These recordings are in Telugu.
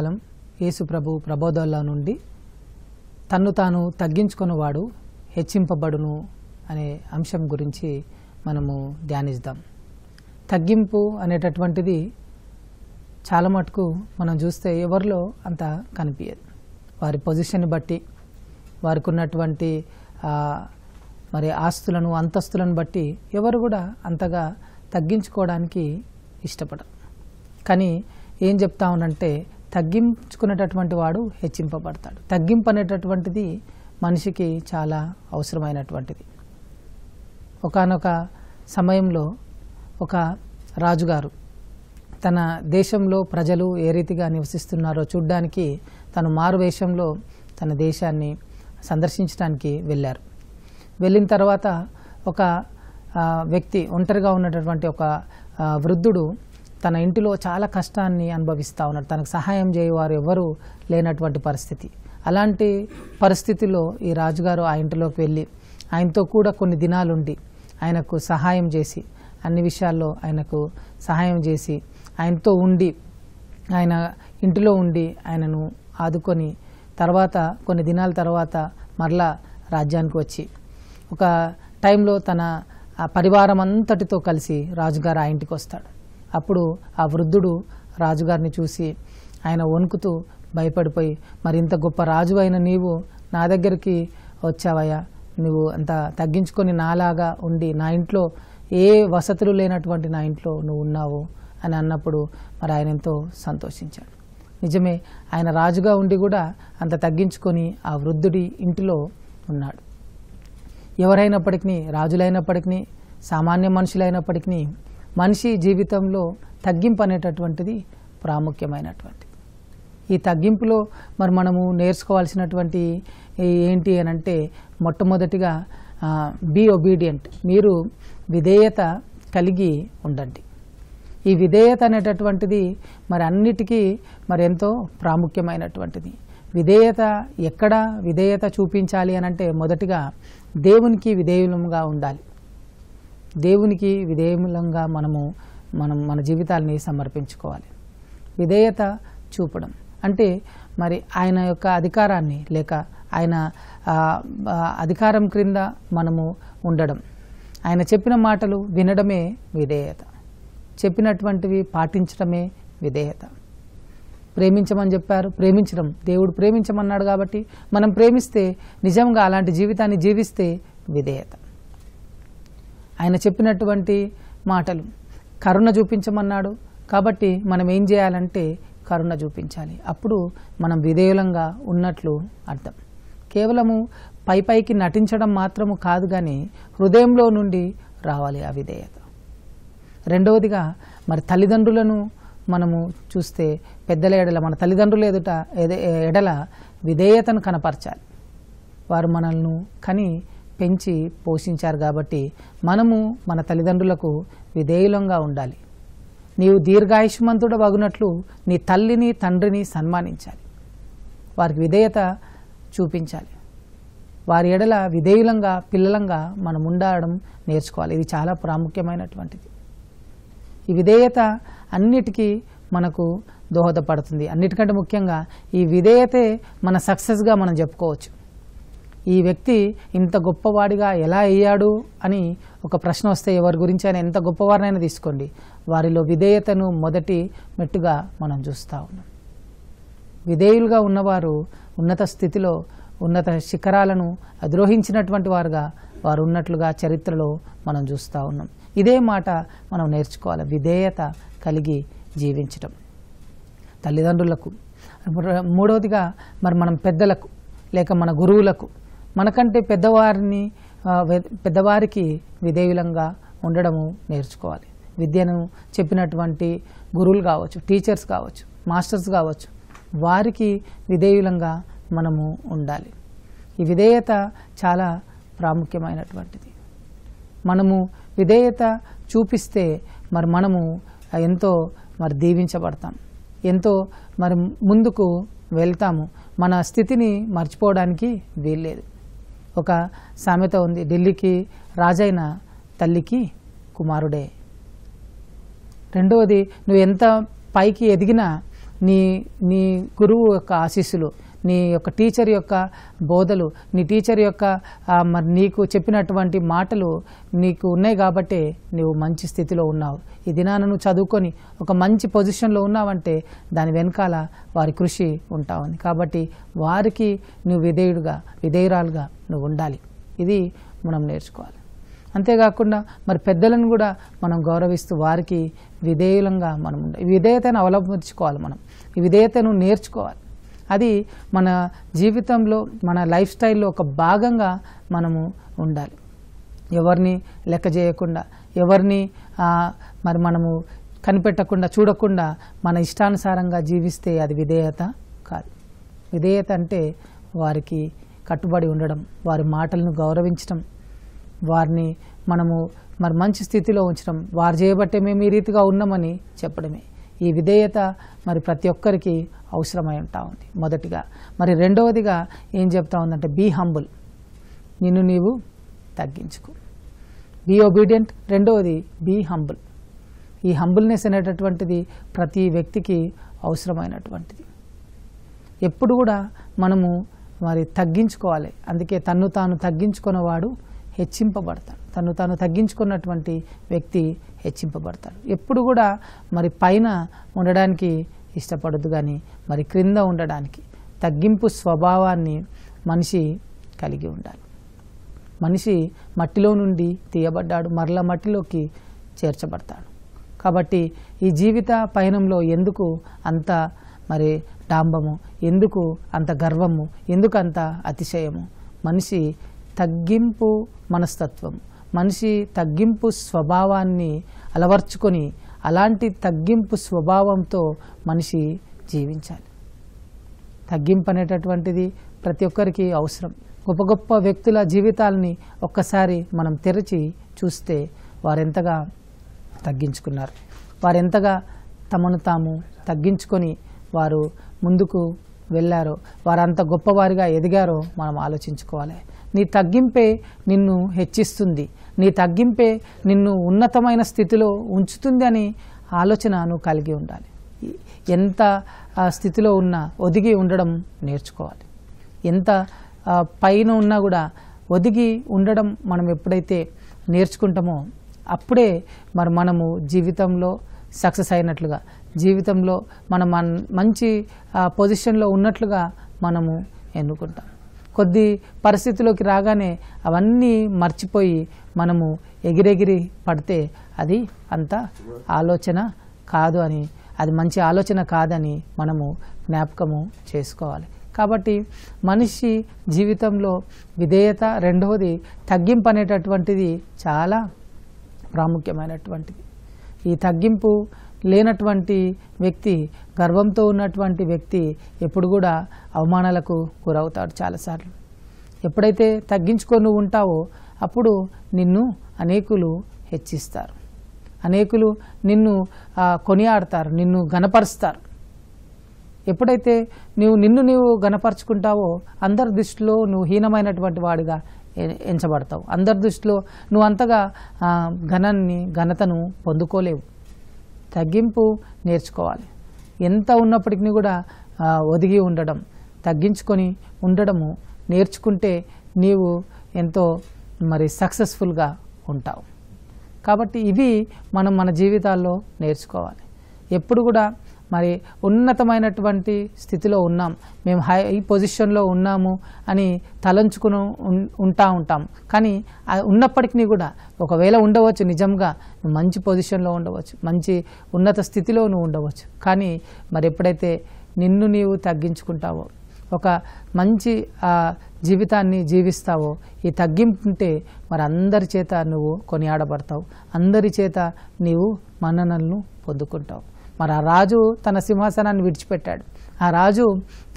కాలం యేసుప్రభు ప్రబోధంలో నుండి తన్ను తాను తగ్గించుకున్నవాడు హెచ్చింపబడును అనే అంశం గురించి మనము ధ్యానిద్దాం తగ్గింపు అనేటటువంటిది చాలా మటుకు మనం చూస్తే ఎవరిలో అంత కనిపించదు వారి పొజిషన్ బట్టి వారికి ఉన్నటువంటి మరి ఆస్తులను అంతస్తులను బట్టి ఎవరు కూడా అంతగా తగ్గించుకోవడానికి ఇష్టపడరు కానీ ఏం చెప్తా ఉన్నంటే తగ్గించుకునేటటువంటి వాడు హెచ్చింపబడతాడు తగ్గింపు అనేటటువంటిది మనిషికి చాలా అవసరమైనటువంటిది ఒకనొక సమయంలో ఒక రాజుగారు తన దేశంలో ప్రజలు ఏ రీతిగా నివసిస్తున్నారో చూడ్డానికి తను మారు వేషంలో తన దేశాన్ని సందర్శించడానికి వెళ్ళారు వెళ్ళిన తర్వాత ఒక వ్యక్తి ఒంటరిగా ఉన్నటువంటి ఒక వృద్ధుడు తన ఇంటిలో చాలా కష్టాన్ని అనుభవిస్తూ ఉన్నాడు తనకు సహాయం చేయవారు ఎవరు లేనటువంటి పరిస్థితి అలాంటి పరిస్థితిలో ఈ రాజుగారు ఆ ఇంటిలోకి వెళ్ళి ఆయనతో కూడా కొన్ని దినాలుండి ఆయనకు సహాయం చేసి అన్ని విషయాల్లో ఆయనకు సహాయం చేసి ఆయనతో ఉండి ఆయన ఇంటిలో ఉండి ఆయనను ఆదుకొని తర్వాత కొన్ని దినాల తర్వాత మరలా రాజ్యానికి వచ్చి ఒక టైంలో తన పరివారం అంతటితో కలిసి రాజుగారు ఆ ఇంటికి వస్తాడు అప్పుడు ఆ వృద్ధుడు రాజుగారిని చూసి ఆయన వణుకుతూ భయపడిపోయి మరింత గొప్ప రాజు అయిన నీవు నా దగ్గరికి వచ్చావయ్యా నువ్వు అంత తగ్గించుకొని నాలాగా ఉండి నా ఇంట్లో ఏ వసతులు లేనటువంటి నా ఇంట్లో నువ్వు ఉన్నావు అని అన్నప్పుడు మరి ఆయన ఎంతో సంతోషించాడు నిజమే ఆయన రాజుగా ఉండి కూడా అంత తగ్గించుకొని ఆ వృద్ధుడి ఇంటిలో ఉన్నాడు ఎవరైనప్పటికీ రాజులైనప్పటికీ సామాన్య మనుషులైనప్పటికీ మనిషి జీవితంలో తగ్గింపు అనేటటువంటిది ప్రాముఖ్యమైనటువంటిది ఈ తగ్గింపులో మరి మనము నేర్చుకోవాల్సినటువంటి ఏంటి అని అంటే మొట్టమొదటిగా బీ ఒబీడియంట్ మీరు విధేయత కలిగి ఉండండి ఈ విధేయత అనేటటువంటిది మరి అన్నిటికీ మరి ఎంతో ప్రాముఖ్యమైనటువంటిది విధేయత ఎక్కడ విధేయత చూపించాలి అనంటే మొదటిగా దేవునికి విధేయులంగా ఉండాలి దేవునికి విధేయములంగా మనము మనం మన జీవితాలని సమర్పించుకోవాలి విధేయత చూపడం అంటే మరి ఆయన యొక్క అధికారాన్ని లేక ఆయన అధికారం క్రింద మనము ఉండడం ఆయన చెప్పిన మాటలు వినడమే విధేయత చెప్పినటువంటివి పాటించడమే విధేయత ప్రేమించమని చెప్పారు ప్రేమించడం దేవుడు ప్రేమించమన్నాడు కాబట్టి మనం ప్రేమిస్తే నిజంగా అలాంటి జీవితాన్ని జీవిస్తే విధేయత ఆయన చెప్పినటువంటి మాటలు కరుణ చూపించమన్నాడు కాబట్టి మనం ఏం చేయాలంటే కరుణ చూపించాలి అప్పుడు మనం విధేయులంగా ఉన్నట్లు అర్థం కేవలము పై పైకి నటించడం మాత్రము కాదు కానీ హృదయంలో నుండి రావాలి ఆ విధేయత రెండవదిగా మరి తల్లిదండ్రులను మనము చూస్తే పెద్దల ఎడల మన తల్లిదండ్రులు ఎదుట ఎడల విధేయతను కనపరచాలి వారు మనల్ని కానీ పెంచి పోషించారు కాబట్టి మనము మన తల్లిదండ్రులకు విధేయులంగా ఉండాలి నీవు దీర్ఘాయుష్మంతుడు వగునట్లు నీ తల్లిని తండ్రిని సన్మానించాలి వారికి విధేయత చూపించాలి వారి ఎడల విధేయులంగా పిల్లలంగా మనం ఉండడం నేర్చుకోవాలి ఇది చాలా ప్రాముఖ్యమైనటువంటిది ఈ విధేయత అన్నిటికీ మనకు దోహదపడుతుంది అన్నిటికంటే ముఖ్యంగా ఈ విధేయతే మన సక్సెస్గా మనం చెప్పుకోవచ్చు ఈ వ్యక్తి ఇంత గొప్పవాడిగా ఎలా అయ్యాడు అని ఒక ప్రశ్న వస్తే ఎవరి గురించి అయినా ఎంత గొప్పవారినైనా తీసుకోండి వారిలో విధేయతను మొదటి మెట్టుగా మనం చూస్తూ ఉన్నాం విధేయులుగా ఉన్నవారు ఉన్నత స్థితిలో ఉన్నత శిఖరాలను అద్రోహించినటువంటి వారుగా వారు ఉన్నట్లుగా చరిత్రలో మనం చూస్తూ ఉన్నాం ఇదే మాట మనం నేర్చుకోవాలి విధేయత కలిగి జీవించటం తల్లిదండ్రులకు మూడవదిగా మరి మనం పెద్దలకు లేక మన గురువులకు మనకంటే పెద్దవారిని పెద్దవారికి విధేయులంగా ఉండడము నేర్చుకోవాలి విద్యను చెప్పినటువంటి గురువులు కావచ్చు టీచర్స్ కావచ్చు మాస్టర్స్ కావచ్చు వారికి విధేయులంగా మనము ఉండాలి ఈ విధేయత చాలా ప్రాముఖ్యమైనటువంటిది మనము విధేయత చూపిస్తే మరి మనము ఎంతో మరి దీవించబడతాం ఎంతో మరి ముందుకు వెళ్తాము మన స్థితిని మర్చిపోవడానికి వీల్లేదు ఒక సామెత ఉంది ఢిల్లీకి రాజైన తల్లికి కుమారుడే రెండవది నువ్వు ఎంత పైకి ఎదిగినా నీ నీ గురువు యొక్క ఆశీస్సులు నీ యొక్క టీచర్ యొక్క బోధలు నీ టీచర్ యొక్క మరి నీకు చెప్పినటువంటి మాటలు నీకు ఉన్నాయి కాబట్టే నువ్వు మంచి స్థితిలో ఉన్నావు ఈ దినాన నువ్వు చదువుకొని ఒక మంచి పొజిషన్లో ఉన్నావంటే దాని వెనకాల వారి కృషి ఉంటా కాబట్టి వారికి నువ్వు విధేయుడుగా విధేయురాలుగా నువ్వు ఉండాలి ఇది మనం నేర్చుకోవాలి అంతేకాకుండా మరి పెద్దలను కూడా మనం గౌరవిస్తూ వారికి విధేయులంగా మనం ఉండాలి విధేయతను అవలంబించుకోవాలి మనం ఈ విధేయతను నేర్చుకోవాలి అది మన జీవితంలో మన లైఫ్ స్టైల్లో ఒక భాగంగా మనము ఉండాలి ఎవరిని లెక్క చేయకుండా ఎవరిని మరి మనము కనిపెట్టకుండా చూడకుండా మన ఇష్టానుసారంగా జీవిస్తే అది విధేయత కాదు విధేయత అంటే వారికి కట్టుబడి ఉండడం వారి మాటలను గౌరవించడం వారిని మనము మరి మంచి స్థితిలో ఉంచడం వారు చేయబట్టే మేము ఈ రీతిగా ఉన్నామని చెప్పడమే ఈ విధేయత మరి ప్రతి ఒక్కరికి అవసరమై ఉంటా ఉంది మొదటిగా మరి రెండవదిగా ఏం చెప్తా ఉందంటే బీ హంబుల్ నిన్ను నీవు తగ్గించుకో బీ ఒబీడియంట్ రెండవది బీ హంబుల్ ఈ హంబుల్నెస్ అనేటటువంటిది ప్రతి వ్యక్తికి అవసరమైనటువంటిది ఎప్పుడు కూడా మనము మరి తగ్గించుకోవాలి అందుకే తన్ను తాను తగ్గించుకున్నవాడు హెచ్చింపబడతాడు తను తాను తగ్గించుకున్నటువంటి వ్యక్తి హెచ్చింపబడతాడు ఎప్పుడు కూడా మరి పైన ఉండడానికి ఇష్టపడదు కానీ మరి క్రింద ఉండడానికి తగ్గింపు స్వభావాన్ని మనిషి కలిగి ఉండాలి మనిషి మట్టిలో నుండి తీయబడ్డాడు మరల మట్టిలోకి చేర్చబడతాడు కాబట్టి ఈ జీవిత పయనంలో ఎందుకు అంత మరి డాంబము ఎందుకు అంత గర్వము ఎందుకు అంత అతిశయము మనిషి తగ్గింపు మనస్తత్వము మనిషి తగ్గింపు స్వభావాన్ని అలవర్చుకొని అలాంటి తగ్గింపు స్వభావంతో మనిషి జీవించాలి తగ్గింపు అనేటటువంటిది ప్రతి ఒక్కరికి అవసరం గొప్ప గొప్ప వ్యక్తుల జీవితాలని ఒక్కసారి మనం తెరిచి చూస్తే వారెంతగా తగ్గించుకున్నారు వారెంతగా తమను తాము తగ్గించుకొని వారు ముందుకు వెళ్ళారో వారంత గొప్పవారిగా ఎదిగారో మనం ఆలోచించుకోవాలి నీ తగ్గింపే నిన్ను హెచ్చిస్తుంది నీ తగ్గింపే నిన్ను ఉన్నతమైన స్థితిలో ఉంచుతుంది అని ఆలోచన నువ్వు కలిగి ఉండాలి ఎంత స్థితిలో ఉన్నా ఒదిగి ఉండడం నేర్చుకోవాలి ఎంత పైన ఉన్నా కూడా ఒదిగి ఉండడం మనం ఎప్పుడైతే నేర్చుకుంటామో అప్పుడే మరి మనము జీవితంలో సక్సెస్ అయినట్లుగా జీవితంలో మనం మంచి పొజిషన్లో ఉన్నట్లుగా మనము ఎన్నుకుంటాం కొద్ది పరిస్థితిలోకి రాగానే అవన్నీ మర్చిపోయి మనము ఎగిరెగిరి పడితే అది అంత ఆలోచన కాదు అని అది మంచి ఆలోచన కాదని మనము జ్ఞాపకము చేసుకోవాలి కాబట్టి మనిషి జీవితంలో విధేయత రెండవది తగ్గింపు అనేటటువంటిది చాలా ప్రాముఖ్యమైనటువంటిది ఈ తగ్గింపు లేనటువంటి వ్యక్తి గర్వంతో ఉన్నటువంటి వ్యక్తి ఎప్పుడు కూడా అవమానాలకు గురవుతాడు చాలాసార్లు ఎప్పుడైతే తగ్గించుకొని ఉంటావో అప్పుడు నిన్ను అనేకులు హెచ్చిస్తారు అనేకులు నిన్ను కొనియాడతారు నిన్ను గనపరుస్తారు ఎప్పుడైతే నువ్వు నిన్ను నీవు గనపరుచుకుంటావో అందరి దృష్టిలో నువ్వు హీనమైనటువంటి వాడిగా ఎంచబడతావు అందరి దృష్టిలో నువ్వు అంతగా ఘనాన్ని ఘనతను పొందుకోలేవు తగ్గింపు నేర్చుకోవాలి ఎంత ఉన్నప్పటికీ కూడా ఒదిగి ఉండడం తగ్గించుకొని ఉండడము నేర్చుకుంటే నీవు ఎంతో మరి సక్సెస్ఫుల్గా ఉంటావు కాబట్టి ఇవి మనం మన జీవితాల్లో నేర్చుకోవాలి ఎప్పుడు కూడా మరి ఉన్నతమైనటువంటి స్థితిలో ఉన్నాం మేము హై పొజిషన్లో ఉన్నాము అని తలంచుకుని ఉంటా ఉంటాం కానీ ఉన్నప్పటికీ కూడా ఒకవేళ ఉండవచ్చు నిజంగా మంచి పొజిషన్లో ఉండవచ్చు మంచి ఉన్నత స్థితిలో నువ్వు ఉండవచ్చు కానీ మరి ఎప్పుడైతే నిన్ను నీవు తగ్గించుకుంటావో ఒక మంచి జీవితాన్ని జీవిస్తావో ఈ తగ్గింపుంటే మరి అందరి చేత నువ్వు కొనియాడబడతావు అందరి చేత నీవు మన్ననలను పొందుకుంటావు మరి ఆ రాజు తన సింహాసనాన్ని విడిచిపెట్టాడు ఆ రాజు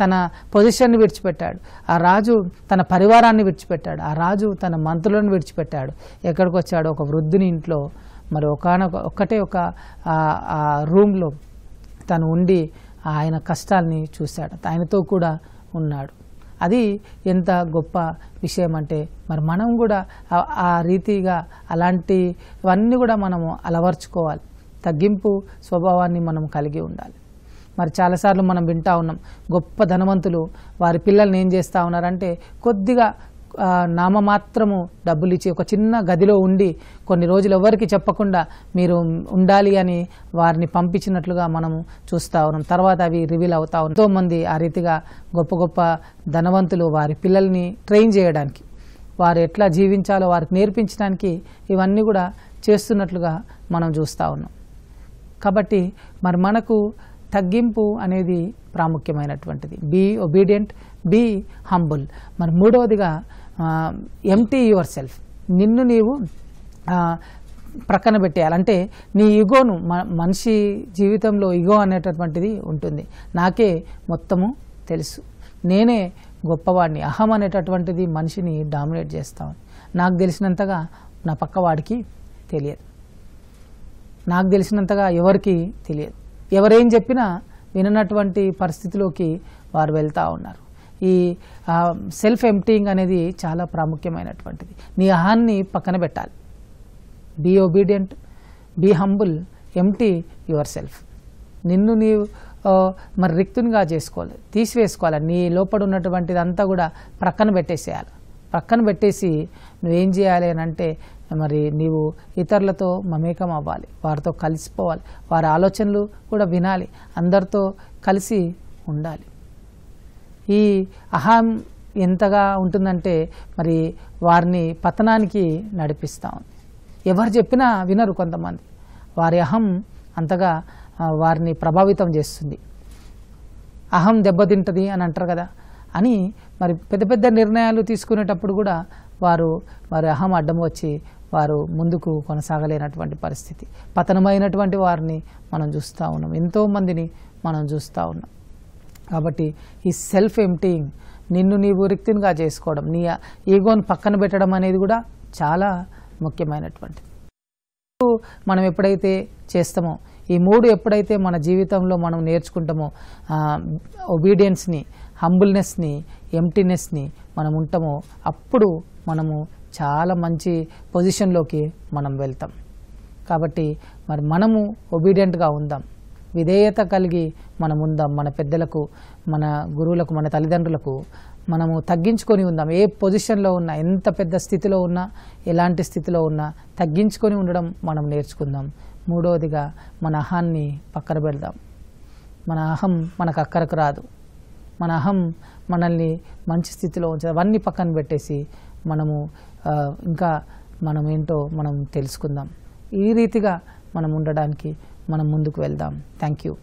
తన పొజిషన్ని విడిచిపెట్టాడు ఆ రాజు తన పరివారాన్ని విడిచిపెట్టాడు ఆ రాజు తన మంత్రులను విడిచిపెట్టాడు ఎక్కడికి వచ్చాడు ఒక వృద్ధుని ఇంట్లో మరి ఒకనొక ఒక్కటే ఒక రూమ్లో తను ఉండి ఆయన కష్టాలని చూశాడు ఆయనతో కూడా ఉన్నాడు అది ఎంత గొప్ప విషయం అంటే మరి మనం కూడా ఆ రీతిగా అలాంటివన్నీ కూడా మనము అలవర్చుకోవాలి తగ్గింపు స్వభావాన్ని మనం కలిగి ఉండాలి మరి చాలాసార్లు మనం వింటా ఉన్నాం గొప్ప ధనవంతులు వారి పిల్లల్ని ఏం చేస్తూ ఉన్నారంటే కొద్దిగా నామమాత్రము డబ్బులు ఇచ్చి ఒక చిన్న గదిలో ఉండి కొన్ని రోజులు ఎవరికి చెప్పకుండా మీరు ఉండాలి అని వారిని పంపించినట్లుగా మనము చూస్తూ ఉన్నాం తర్వాత అవి రివీల్ అవుతా ఉన్నాం ఎంతోమంది ఆ రీతిగా గొప్ప గొప్ప ధనవంతులు వారి పిల్లల్ని ట్రైన్ చేయడానికి వారు ఎట్లా జీవించాలో వారికి నేర్పించడానికి ఇవన్నీ కూడా చేస్తున్నట్లుగా మనం చూస్తూ ఉన్నాం కాబట్టి మరి మనకు తగ్గింపు అనేది ప్రాముఖ్యమైనటువంటిది బి ఒబీడియంట్ బి హంబుల్ మరి మూడవదిగా ఎంటీ యువర్ సెల్ఫ్ నిన్ను నీవు ప్రక్కన పెట్టేయాలంటే నీ ఇగోను మనిషి జీవితంలో ఇగో అనేటటువంటిది ఉంటుంది నాకే మొత్తము తెలుసు నేనే గొప్పవాడిని అహం అనేటటువంటిది మనిషిని డామినేట్ చేస్తాను నాకు తెలిసినంతగా నా పక్కవాడికి తెలియదు నాకు తెలిసినంతగా ఎవరికి తెలియదు ఎవరేం చెప్పినా విననటువంటి పరిస్థితిలోకి వారు వెళ్తూ ఉన్నారు ఈ సెల్ఫ్ ఎంప్టీయింగ్ అనేది చాలా ప్రాముఖ్యమైనటువంటిది నీ అహాన్ని పక్కన పెట్టాలి be obedient be humble empty yourself నిన్ను నీ మరి రిక్తునిగా చేసుకోవాలి తీసివేసుకోవాలి నీ లోపల ఉన్నటువంటిదంతా కూడా ప్రక్కన పెట్టేసేయాలి ప్రక్కన పెట్టేసి నువ్వేం చేయాలి అని అంటే మరి నీవు ఇతరులతో మమేకం అవ్వాలి వారితో కలిసిపోవాలి వారి ఆలోచనలు కూడా వినాలి అందరితో కలిసి ఉండాలి ఈ అహం ఎంతగా ఉంటుందంటే మరి వారిని పతనానికి నడిపిస్తూ ఉంది ఎవరు చెప్పినా వినరు కొంతమంది వారి అహం అంతగా వారిని ప్రభావితం చేస్తుంది అహం దెబ్బతింటుంది అని అంటారు కదా అని మరి పెద్ద పెద్ద నిర్ణయాలు తీసుకునేటప్పుడు కూడా వారు మరి అహం అడ్డం వచ్చి వారు ముందుకు కొనసాగలేనటువంటి పరిస్థితి పతనమైనటువంటి వారిని మనం చూస్తూ ఉన్నాం ఎంతోమందిని మనం చూస్తూ ఉన్నాం కాబట్టి ఈ సెల్ఫ్ ఎంటీయింగ్ నిన్ను నీవు రిక్తినిగా చేసుకోవడం నీ ఈగోని పక్కన పెట్టడం అనేది కూడా చాలా ముఖ్యమైనటువంటిది మనం ఎప్పుడైతే చేస్తామో ఈ మూడు ఎప్పుడైతే మన జీవితంలో మనం నేర్చుకుంటామో ఒబీడియన్స్ని హంబుల్నెస్ని ఎంటీనెస్ని మనం ఉంటామో అప్పుడు మనము చాలా మంచి పొజిషన్లోకి మనం వెళ్తాం కాబట్టి మరి మనము ఒబీడియంట్గా ఉందాం విధేయత కలిగి మనం ఉందాం మన పెద్దలకు మన గురువులకు మన తల్లిదండ్రులకు మనము తగ్గించుకొని ఉందాం ఏ పొజిషన్లో ఉన్నా ఎంత పెద్ద స్థితిలో ఉన్నా ఎలాంటి స్థితిలో ఉన్నా తగ్గించుకొని ఉండడం మనం నేర్చుకుందాం మూడవదిగా మన అహాన్ని పక్కన పెడదాం మన అహం మనకు అక్కరకు రాదు మన అహం మనల్ని మంచి స్థితిలో ఉంచదు అవన్నీ పక్కన పెట్టేసి మనము ఇంకా మనం ఏంటో మనం తెలుసుకుందాం ఈ రీతిగా మనం ఉండడానికి మనం ముందుకు వెళ్దాం థ్యాంక్ యూ